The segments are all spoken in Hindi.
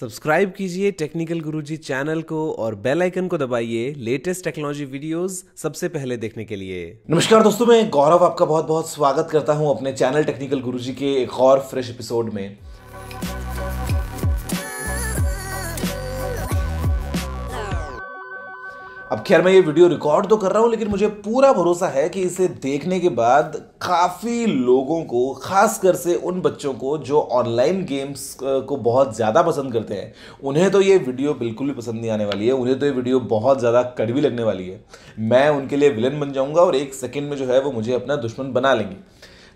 सब्सक्राइब कीजिए टेक्निकल गुरुजी चैनल को और बेल आइकन को दबाइए लेटेस्ट टेक्नोलॉजी वीडियोस सबसे पहले देखने के लिए नमस्कार दोस्तों मैं गौरव आपका बहुत बहुत स्वागत करता हूं अपने चैनल टेक्निकल गुरुजी के एक और फ्रेश एपिसोड में अब खैर मैं ये वीडियो रिकॉर्ड तो कर रहा हूँ लेकिन मुझे पूरा भरोसा है कि इसे देखने के बाद काफ़ी लोगों को खासकर से उन बच्चों को जो ऑनलाइन गेम्स को बहुत ज़्यादा पसंद करते हैं उन्हें तो ये वीडियो बिल्कुल भी पसंद नहीं आने वाली है उन्हें तो ये वीडियो बहुत ज़्यादा कड़वी लगने वाली है मैं उनके लिए विलन बन जाऊँगा और एक सेकेंड में जो है वो मुझे अपना दुश्मन बना लेंगे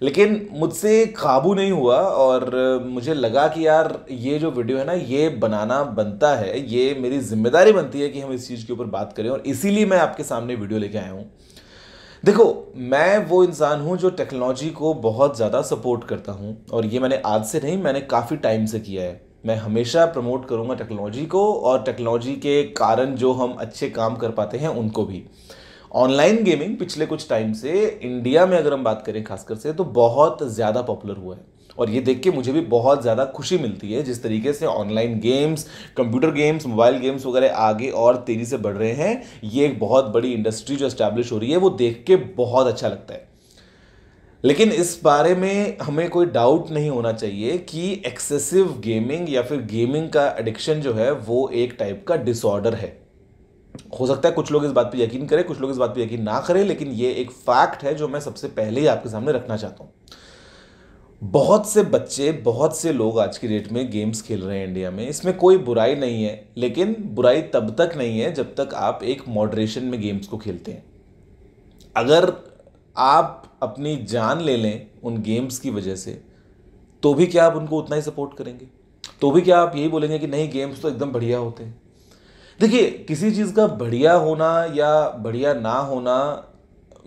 लेकिन मुझसे काबू नहीं हुआ और मुझे लगा कि यार ये जो वीडियो है ना ये बनाना बनता है ये मेरी जिम्मेदारी बनती है कि हम इस चीज़ के ऊपर बात करें और इसीलिए मैं आपके सामने वीडियो लेके आया हूँ देखो मैं वो इंसान हूँ जो टेक्नोलॉजी को बहुत ज़्यादा सपोर्ट करता हूँ और ये मैंने आज से नहीं मैंने काफ़ी टाइम से किया है मैं हमेशा प्रमोट करूँगा टेक्नोलॉजी को और टेक्नोलॉजी के कारण जो हम अच्छे काम कर पाते हैं उनको भी ऑनलाइन गेमिंग पिछले कुछ टाइम से इंडिया में अगर हम बात करें खासकर से तो बहुत ज़्यादा पॉपुलर हुआ है और ये देख के मुझे भी बहुत ज़्यादा खुशी मिलती है जिस तरीके से online games computer games mobile games वगैरह आगे और तेज़ी से बढ़ रहे हैं ये एक बहुत बड़ी इंडस्ट्री जो इस्टेब्लिश हो रही है वो देख के बहुत अच्छा लगता है लेकिन इस बारे में हमें कोई डाउट नहीं होना चाहिए कि एक्सेसिव गेमिंग या फिर गेमिंग का एडिक्शन जो है वो एक टाइप का डिसऑर्डर है हो सकता है कुछ लोग इस बात पे यकीन करें कुछ लोग इस बात पे यकीन ना करें लेकिन ये एक फैक्ट है जो मैं सबसे पहले ही आपके सामने रखना चाहता हूँ बहुत से बच्चे बहुत से लोग आज की डेट में गेम्स खेल रहे हैं इंडिया में इसमें कोई बुराई नहीं है लेकिन बुराई तब तक नहीं है जब तक आप एक मॉडरेशन में गेम्स को खेलते हैं अगर आप अपनी जान ले लें उन गेम्स की वजह से तो भी क्या आप उनको उतना ही सपोर्ट करेंगे तो भी क्या आप यही बोलेंगे कि नहीं गेम्स तो एकदम बढ़िया होते हैं देखिए किसी चीज़ का बढ़िया होना या बढ़िया ना होना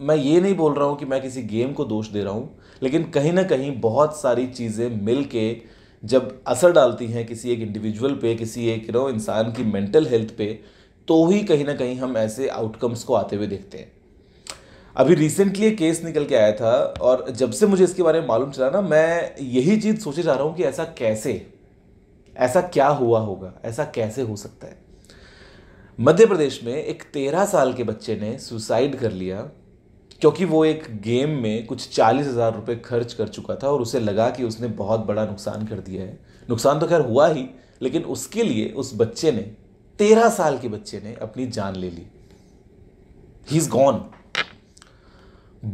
मैं ये नहीं बोल रहा हूँ कि मैं किसी गेम को दोष दे रहा हूँ लेकिन कहीं ना कहीं बहुत सारी चीज़ें मिल के जब असर डालती हैं किसी एक इंडिविजुअल पे किसी एक नो इंसान की मेंटल हेल्थ पे तो ही कहीं ना कहीं हम ऐसे आउटकम्स को आते हुए देखते हैं अभी रिसेंटली एक केस निकल के आया था और जब से मुझे इसके बारे में मालूम चला ना मैं यही चीज़ सोचे जा रहा हूँ कि ऐसा कैसे ऐसा क्या हुआ होगा ऐसा कैसे हो सकता है मध्य प्रदेश में एक तेरह साल के बच्चे ने सुसाइड कर लिया क्योंकि वो एक गेम में कुछ चालीस हज़ार रुपये खर्च कर चुका था और उसे लगा कि उसने बहुत बड़ा नुकसान कर दिया है नुकसान तो खैर हुआ ही लेकिन उसके लिए उस बच्चे ने तेरह साल के बच्चे ने अपनी जान ले ली ही इज़ गॉन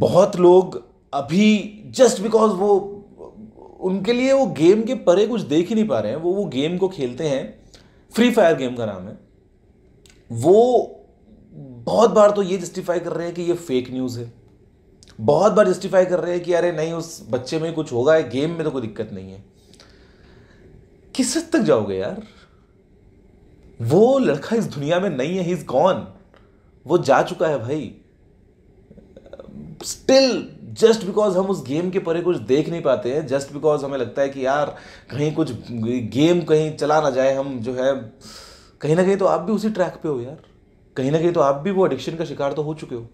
बहुत लोग अभी जस्ट बिकॉज वो उनके लिए वो गेम के परे कुछ देख ही नहीं पा रहे हैं वो वो गेम को खेलते हैं फ्री फायर गेम का नाम है वो बहुत बार तो ये जस्टिफाई कर रहे हैं कि ये फेक न्यूज़ है बहुत बार जस्टिफाई कर रहे हैं कि अरे नहीं उस बच्चे में कुछ होगा है गेम में तो कोई दिक्कत नहीं है किस हद तक जाओगे यार वो लड़का इस दुनिया में नहीं है ही इज गॉन वो जा चुका है भाई स्टिल जस्ट बिकॉज हम उस गेम के परे कुछ देख नहीं पाते हैं जस्ट बिकॉज हमें लगता है कि यार कहीं कुछ गेम कहीं चला ना जाए हम जो है कहीं ना कहीं तो आप भी उसी ट्रैक पे हो यार कहीं ना कहीं तो आप भी वो एडिक्शन का शिकार तो हो चुके हो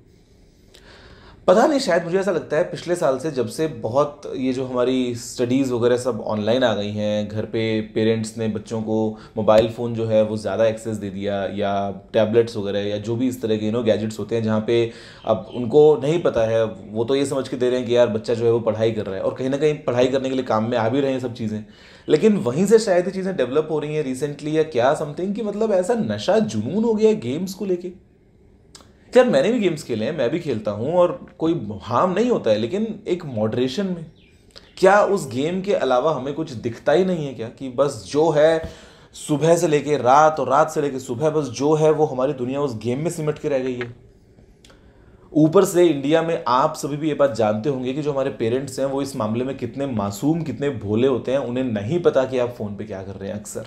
पता नहीं शायद मुझे ऐसा लगता है पिछले साल से जब से बहुत ये जो हमारी स्टडीज़ वगैरह सब ऑनलाइन आ गई हैं घर पे पेरेंट्स ने बच्चों को मोबाइल फ़ोन जो है वो ज़्यादा एक्सेस दे दिया या टैबलेट्स वगैरह या जो भी इस तरह के नो गैजेट्स होते हैं जहाँ पे अब उनको नहीं पता है वो तो ये समझ के दे रहे हैं कि यार बच्चा जो है वो पढ़ाई कर रहा है और कहीं ना कहीं पढ़ाई करने के लिए काम में आ भी रहे हैं सब चीज़ें लेकिन वहीं से शायद ये चीज़ें डेवलप हो रही हैं रिसेंटली या क्या समथिंग कि मतलब ऐसा नशा जुनून हो गया है गेम्स को लेकर यार मैंने भी गेम्स खेले हैं मैं भी खेलता हूँ और कोई हार्म नहीं होता है लेकिन एक मॉडरेशन में क्या उस गेम के अलावा हमें कुछ दिखता ही नहीं है क्या कि बस जो है सुबह से लेके रात और रात से लेके सुबह बस जो है वो हमारी दुनिया उस गेम में सिमट के रह गई है ऊपर से इंडिया में आप सभी भी ये बात जानते होंगे कि जो हमारे पेरेंट्स हैं वो इस मामले में कितने मासूम कितने भोले होते हैं उन्हें नहीं पता कि आप फ़ोन पे क्या कर रहे हैं अक्सर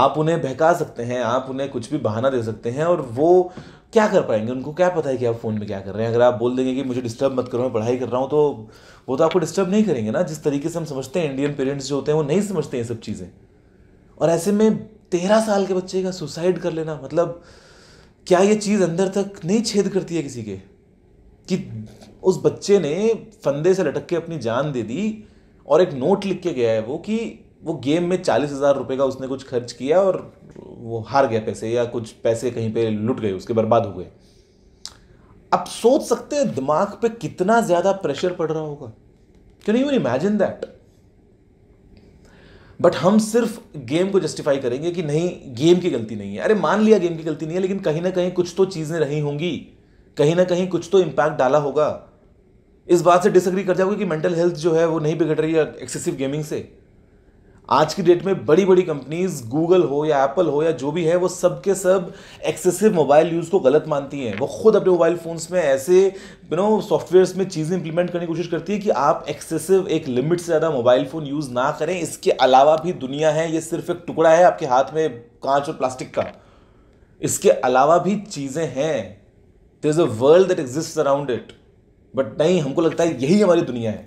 आप उन्हें बहका सकते हैं आप उन्हें कुछ भी बहाना दे सकते हैं और वो क्या कर पाएंगे उनको क्या पता है कि आप फ़ोन में क्या कर रहे हैं अगर आप बोल देंगे कि मुझे डिस्टर्ब मत करो मैं पढ़ाई कर रहा हूँ तो वो तो आपको डिस्टर्ब नहीं करेंगे ना जिस तरीके से हम समझते हैं इंडियन पेरेंट्स जो होते हैं वो नहीं समझते हैं सब चीज़ें और ऐसे में तेरह साल के बच्चे का सुसाइड कर लेना मतलब क्या ये चीज़ अंदर तक नहीं छेद करती है किसी के कि उस बच्चे ने फंदे से लटक के अपनी जान दे दी और एक नोट लिख के गया है वो कि वो गेम में चालीस हज़ार रुपये का उसने कुछ खर्च किया और वो हार गया पैसे या कुछ पैसे कहीं पे लुट गए उसके बर्बाद हो गए अब सोच सकते हैं दिमाग पे कितना ज़्यादा प्रेशर पड़ रहा होगा can you imagine that but हम सिर्फ गेम को जस्टिफाई करेंगे कि नहीं गेम की गलती नहीं है अरे मान लिया गेम की गलती नहीं है लेकिन कहीं ना कहीं कुछ तो चीज़ें रही होंगी कहीं ना कहीं कुछ तो इम्पैक्ट डाला होगा इस बात से डिसअग्री कर जाओगे कि मेंटल हेल्थ जो है वो नहीं बिगड़ रही है एक्सेसिव गेमिंग से आज की डेट में बड़ी बड़ी कंपनीज गूगल हो या एप्पल हो या जो भी है वो सब के सब एक्सेसिव मोबाइल यूज़ को गलत मानती हैं वो खुद अपने मोबाइल फ़ोन्स में ऐसे यू नो सॉफ्टवेयर्स में चीज़ें इंप्लीमेंट करने की कोशिश करती है कि आप एक्सेसिव एक लिमिट से ज़्यादा मोबाइल फ़ोन यूज़ ना करें इसके अलावा भी दुनिया है ये सिर्फ एक टुकड़ा है आपके हाथ में कांच और प्लास्टिक का इसके अलावा भी चीज़ें हैं there is a world that exist around it but नहीं हमको लगता है यही हमारी दुनिया है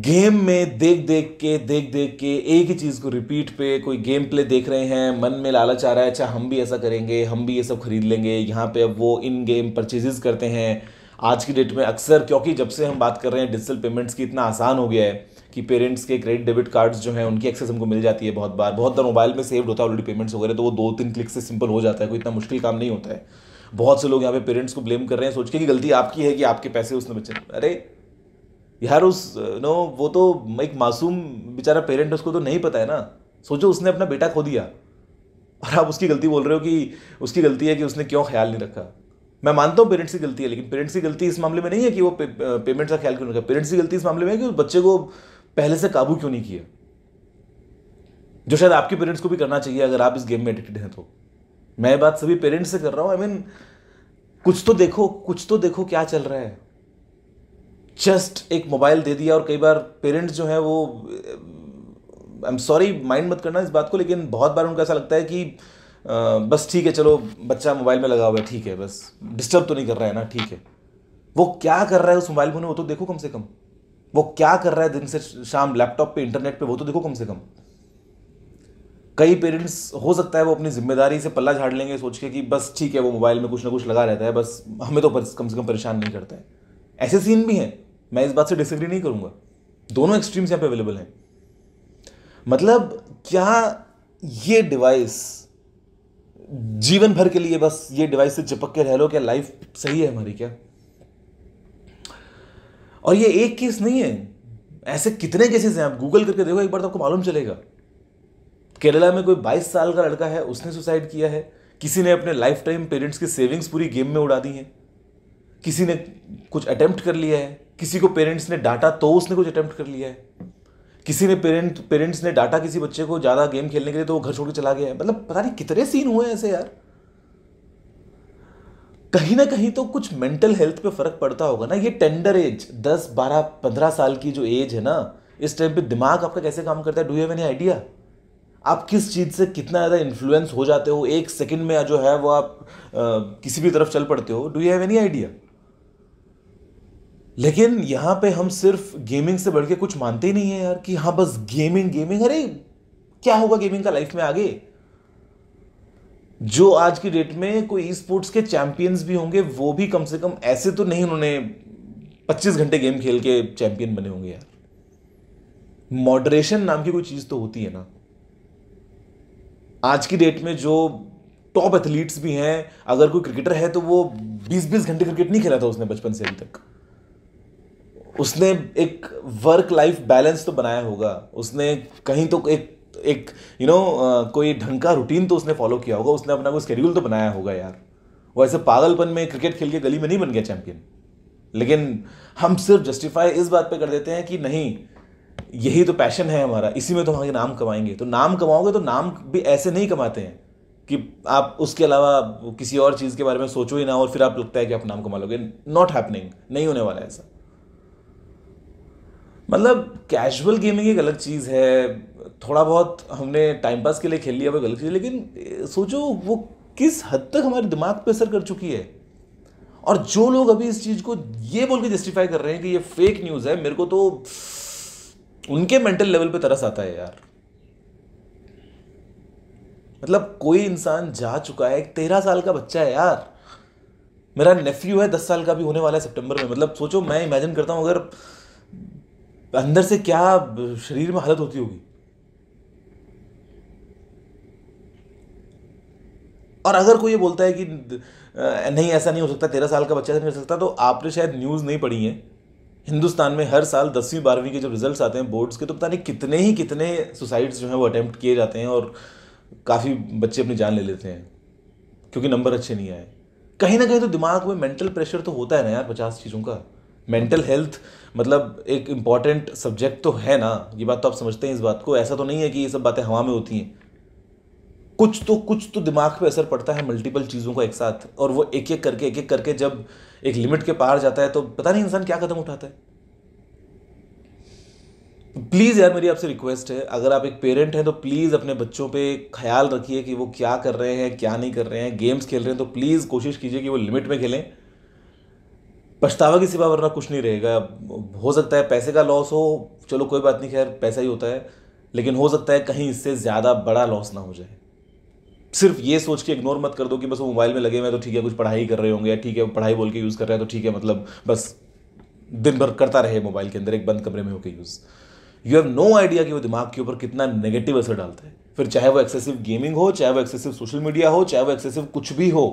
गेम में देख देख के देख देख के एक ही चीज़ को रिपीट पे कोई गेम प्ले देख रहे हैं मन में लालच आ रहा है अच्छा हम भी ऐसा करेंगे हम भी ये सब खरीद लेंगे यहाँ पे अब वो इन गेम परचेजेस करते हैं आज की डेट में अक्सर क्योंकि जब से हम बात कर रहे हैं डिजिटल पेमेंट्स की इतना आसान हो गया है कि पेरेंट्स के क्रेडिट डेबिट कार्ड्स जो हैं उनकी एक्सेस हमको मिल जाती है बहुत बार बहुत बार मोबाइल में सेव्ड होता है ऑलरेडी पेमेंट्स वगैरह तो वो दो तीन क्लिक से सिंपल हो जाता है कोई इतना मुश्किल काम नहीं होता है बहुत से लोग यहाँ पे पेरेंट्स को ब्लेम कर रहे हैं सोच के कि गलती आपकी है कि आपके पैसे उसने बचे अरे यार उस नो वो तो एक मासूम बेचारा पेरेंट उसको तो नहीं पता है ना सोचो उसने अपना बेटा खो दिया और आप उसकी गलती बोल रहे हो कि उसकी गलती है कि उसने क्यों ख्याल नहीं रखा मैं मानता हूँ पेरेंट्स की गलती है लेकिन पेरेंट्स की गलती इस मामले में नहीं है कि वो पे, पेमेंट्स का ख्याल क्यों नहीं रखा पेरेंट्स की गलती इस मामले में है कि उस बच्चे को पहले से काबू क्यों नहीं किया जो शायद आपके पेरेंट्स को भी करना चाहिए अगर आप इस गेम में एडिक्टेड हैं तो मैं बात सभी पेरेंट्स से कर रहा हूँ आई मीन कुछ तो देखो कुछ तो देखो क्या चल रहा है जस्ट एक मोबाइल दे दिया और कई बार पेरेंट्स जो हैं वो आई एम सॉरी माइंड मत करना इस बात को लेकिन बहुत बार उनको ऐसा लगता है कि आ, बस ठीक है चलो बच्चा मोबाइल में लगा हुआ है ठीक है बस डिस्टर्ब तो नहीं कर रहा है ना ठीक है वो क्या कर रहा है उस मोबाइल फोन में वो तो देखो कम से कम वो क्या कर रहा है दिन से शाम लैपटॉप पे इंटरनेट पे वो तो देखो कम से कम कई पेरेंट्स हो सकता है वो अपनी जिम्मेदारी से पल्ला झाड़ लेंगे सोच के कि बस ठीक है वो मोबाइल में कुछ ना कुछ लगा रहता है बस हमें तो कम से कम परेशान नहीं करता है ऐसे सीन भी हैं मैं इस बात से डिसग्री नहीं करूंगा दोनों एक्सट्रीम्स यहाँ पे अवेलेबल हैं मतलब क्या ये डिवाइस जीवन भर के लिए बस ये डिवाइस से चिपक के रह लो क्या लाइफ सही है हमारी क्या और ये एक केस नहीं है ऐसे कितने केसेस हैं आप गूगल करके देखो एक बार तो आपको मालूम चलेगा केरला में कोई 22 साल का लड़का है उसने सुसाइड किया है किसी ने अपने लाइफ टाइम पेरेंट्स की सेविंग्स पूरी गेम में उड़ा दी हैं किसी ने कुछ अटेम्प्ट कर लिया है किसी को पेरेंट्स ने डांटा तो उसने कुछ अटैम्प्ट कर लिया है किसी ने पेरेंट पेरेंट्स ने डांटा किसी बच्चे को ज़्यादा गेम खेलने के लिए तो वो घर छोड़ के चला गया है मतलब पता नहीं कितने सीन हुए हैं ऐसे यार कहीं ना कहीं तो कुछ मेंटल हेल्थ पे फर्क पड़ता होगा ना ये टेंडर एज दस बारह पंद्रह साल की जो एज है ना इस टाइम पे दिमाग आपका कैसे काम करता है डू हैव एनी आइडिया आप किस चीज़ से कितना ज़्यादा इन्फ्लुएंस हो जाते हो एक सेकंड में जो है वो आप आ, किसी भी तरफ चल पड़ते हो डू हैव एनी आइडिया लेकिन यहाँ पे हम सिर्फ गेमिंग से बढ़ के कुछ मानते ही नहीं है यार कि हाँ बस गेमिंग गेमिंग अरे क्या होगा गेमिंग का लाइफ में आगे जो आज की डेट में कोई ई स्पोर्ट्स के चैंपियंस भी होंगे वो भी कम से कम ऐसे तो नहीं उन्होंने 25 घंटे गेम खेल के चैंपियन बने होंगे यार मॉडरेशन नाम की कोई चीज़ तो होती है ना आज की डेट में जो टॉप एथलीट्स भी हैं अगर कोई क्रिकेटर है तो वो 20-20 घंटे क्रिकेट नहीं खेला था उसने बचपन से अभी तक उसने एक वर्क लाइफ बैलेंस तो बनाया होगा उसने कहीं तो एक एक यू you नो know, कोई ढंग का रूटीन तो उसने फॉलो किया होगा उसने अपना कोई स्केड्यूल तो बनाया होगा यार वो ऐसे पागलपन में क्रिकेट खेल के गली में नहीं बन गया चैंपियन लेकिन हम सिर्फ जस्टिफाई इस बात पे कर देते हैं कि नहीं यही तो पैशन है हमारा इसी में तो हम नाम कमाएंगे तो नाम कमाओगे तो नाम भी ऐसे नहीं कमाते हैं कि आप उसके अलावा किसी और चीज़ के बारे में सोचो ही ना और फिर आप लगता है कि आप नाम कमा लोगे नॉट हैपनिंग नहीं होने वाला है ऐसा मतलब कैजुअल गेमिंग एक अलग चीज़ है थोड़ा बहुत हमने टाइम पास के लिए खेल लिया वो गलत चीज़ लेकिन सोचो वो किस हद तक हमारे दिमाग पर असर कर चुकी है और जो लोग अभी इस चीज़ को ये बोल के जस्टिफाई कर रहे हैं कि ये फेक न्यूज़ है मेरे को तो उनके मेंटल लेवल पे तरस आता है यार मतलब कोई इंसान जा चुका है एक तेरह साल का बच्चा है यार मेरा नेफ्यू है दस साल का भी होने वाला है सितंबर में मतलब सोचो मैं इमेजिन करता हूँ अगर अंदर से क्या शरीर में हालत होती होगी और अगर कोई ये बोलता है कि नहीं ऐसा नहीं हो सकता तेरह साल का बच्चा ऐसा नहीं हो सकता तो आपने शायद न्यूज़ नहीं पढ़ी है हिंदुस्तान में हर साल दसवीं बारहवीं के जब रिजल्ट्स आते हैं बोर्ड्स के तो पता नहीं कितने ही कितने सुसाइड्स जो हैं वो अटैम्प्ट किए जाते हैं और काफ़ी बच्चे अपनी जान ले लेते हैं क्योंकि नंबर अच्छे नहीं आए कहीं ना कहीं तो दिमाग में मेंटल प्रेशर तो होता है ना यार पचास चीज़ों का मेंटल हेल्थ मतलब एक इम्पॉर्टेंट सब्जेक्ट तो है ना ये बात तो आप समझते हैं इस बात को ऐसा तो नहीं है कि ये सब बातें हवा में होती हैं कुछ तो कुछ तो दिमाग पे असर पड़ता है मल्टीपल चीज़ों का एक साथ और वो एक एक करके एक एक करके जब एक लिमिट के पार जाता है तो पता नहीं इंसान क्या कदम उठाता है प्लीज़ यार मेरी आपसे रिक्वेस्ट है अगर आप एक पेरेंट हैं तो प्लीज़ अपने बच्चों पे ख्याल रखिए कि वो क्या कर रहे हैं क्या नहीं कर रहे हैं गेम्स खेल रहे हैं तो प्लीज़ कोशिश कीजिए कि वो लिमिट में खेलें पछतावा की सिवा वरना कुछ नहीं रहेगा हो सकता है पैसे का लॉस हो चलो कोई बात नहीं खैर पैसा ही होता है लेकिन हो सकता है कहीं इससे ज़्यादा बड़ा लॉस ना हो जाए सिर्फ ये सोच के इग्नोर मत कर दो कि बस वो मोबाइल में लगे हुए हैं तो ठीक है कुछ पढ़ाई कर रहे होंगे या ठीक है पढ़ाई बोल के यूज़ कर रहे हैं तो ठीक है मतलब बस दिन भर करता रहे मोबाइल के अंदर एक बंद कमरे में होकर use you have no idea कि वो दिमाग के ऊपर कितना नेगेटिव असर डालता है फिर चाहे वो एक्सेसिव गेमिंग हो चाहे वो एक्सेसिव सोशल मीडिया हो चाहे वो एक्सेसिव कुछ भी हो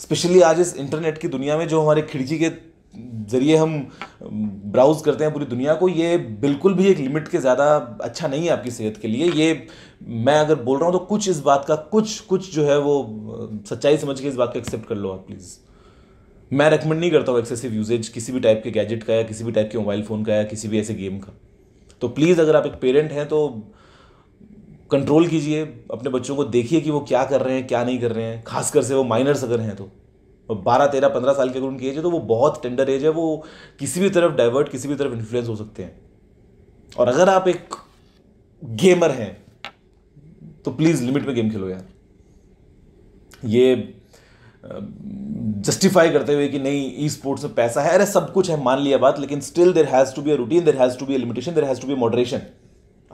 स्पेशली आज इस इंटरनेट की दुनिया में जो हमारे खिड़की के ज़रिए हम ब्राउज़ करते हैं पूरी दुनिया को ये बिल्कुल भी एक लिमिट के ज़्यादा अच्छा नहीं है आपकी सेहत के लिए ये मैं अगर बोल रहा हूँ तो कुछ इस बात का कुछ कुछ जो है वो सच्चाई समझ के इस बात को एक्सेप्ट कर लो आप प्लीज़ मैं रेकमेंड नहीं करता हूँ एक्सेसिव यूजेज किसी भी टाइप के गैजेट का या किसी भी टाइप के मोबाइल फ़ोन का या किसी भी ऐसे गेम का तो प्लीज़ अगर आप एक पेरेंट हैं तो कंट्रोल कीजिए अपने बच्चों को देखिए कि वो क्या कर रहे हैं क्या नहीं कर रहे हैं खासकर से वो माइनर्स अगर हैं तो बारह तेरह पंद्रह साल की अगर उनकी एज है तो वो बहुत टेंडर एज है वो किसी भी तरफ डाइवर्ट किसी भी तरफ इन्फ्लुएंस हो सकते हैं और अगर आप एक गेमर हैं तो प्लीज़ लिमिट में गेम खेलो यार ये जस्टिफाई करते हुए कि नहीं ई स्पोर्ट्स में पैसा है अरे सब कुछ है मान लिया बात लेकिन still there has to be a routine there has to be a limitation there has to be moderation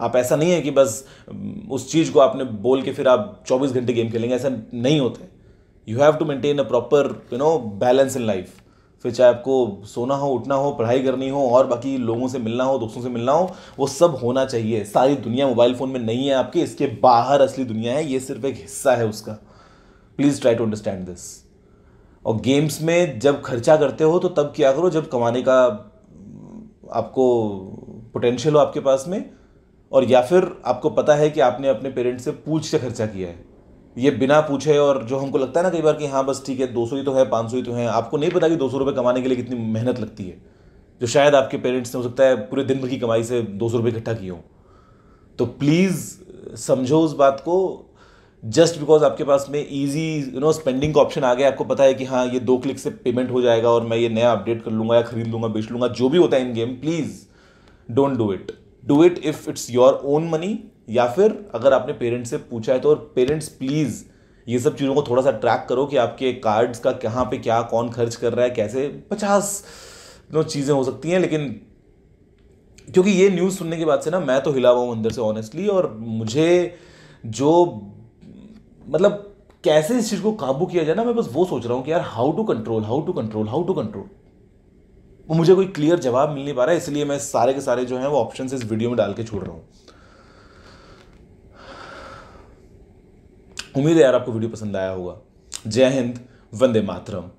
आप ऐसा नहीं है कि बस उस चीज़ को आपने बोल के फिर आप 24 घंटे गेम खेलेंगे ऐसा नहीं होता है you have to maintain a proper you know balance in life फिर चाहे आपको सोना हो उठना हो पढ़ाई करनी हो और बाकी लोगों से मिलना हो दोस्तों से मिलना हो वो सब होना चाहिए सारी दुनिया मोबाइल फ़ोन में नहीं है आपके इसके बाहर असली दुनिया है ये सिर्फ एक हिस्सा है उसका please try to understand this और गेम्स में जब खर्चा करते हो तो तब क्या करो जब कमाने का आपको पोटेंशियल हो आपके पास में और या फिर आपको पता है कि आपने अपने पेरेंट्स से पूछ के खर्चा किया है ये बिना पूछे और जो हमको लगता है ना कई बार कि हाँ बस ठीक है दो सौ ही तो है पाँच सौ ही तो है आपको नहीं पता कि दो सौ रुपये कमाने के लिए कितनी मेहनत लगती है जो शायद आपके पेरेंट्स ने हो सकता है पूरे दिन भर की कमाई से दो सौ रुपये इकट्ठा किए हों तो प्लीज़ समझो उस बात को जस्ट बिकॉज आपके पास में ईजी यू नो स्पेंडिंग का ऑप्शन आ गया आपको पता है कि हाँ ये दो क्लिक से पेमेंट हो जाएगा और मैं ये नया अपडेट कर लूँगा या खरीद लूँगा बेच लूँगा जो भी होता है in game please don't do it do it if it's your own money या फिर अगर आपने पेरेंट्स से पूछा है तो और पेरेंट्स प्लीज़ ये सब चीज़ों को थोड़ा सा ट्रैक करो कि आपके कार्ड्स का कहाँ पे क्या कौन खर्च कर रहा है कैसे पचास नो चीज़ें हो सकती हैं लेकिन क्योंकि ये न्यूज़ सुनने के बाद से ना मैं तो हिला हुआ अंदर से ऑनेस्टली और मुझे जो मतलब कैसे इस चीज़ को काबू किया जाए ना मैं बस वो सोच रहा हूँ कि यार how to control how to control how to control मुझे कोई क्लियर जवाब मिल नहीं पा रहा है इसलिए मैं सारे के सारे जो हैं वो ऑप्शन इस वीडियो में डाल के छोड़ रहा हूँ उम्मीद है यार आपको वीडियो पसंद आया होगा जय हिंद वंदे मातरम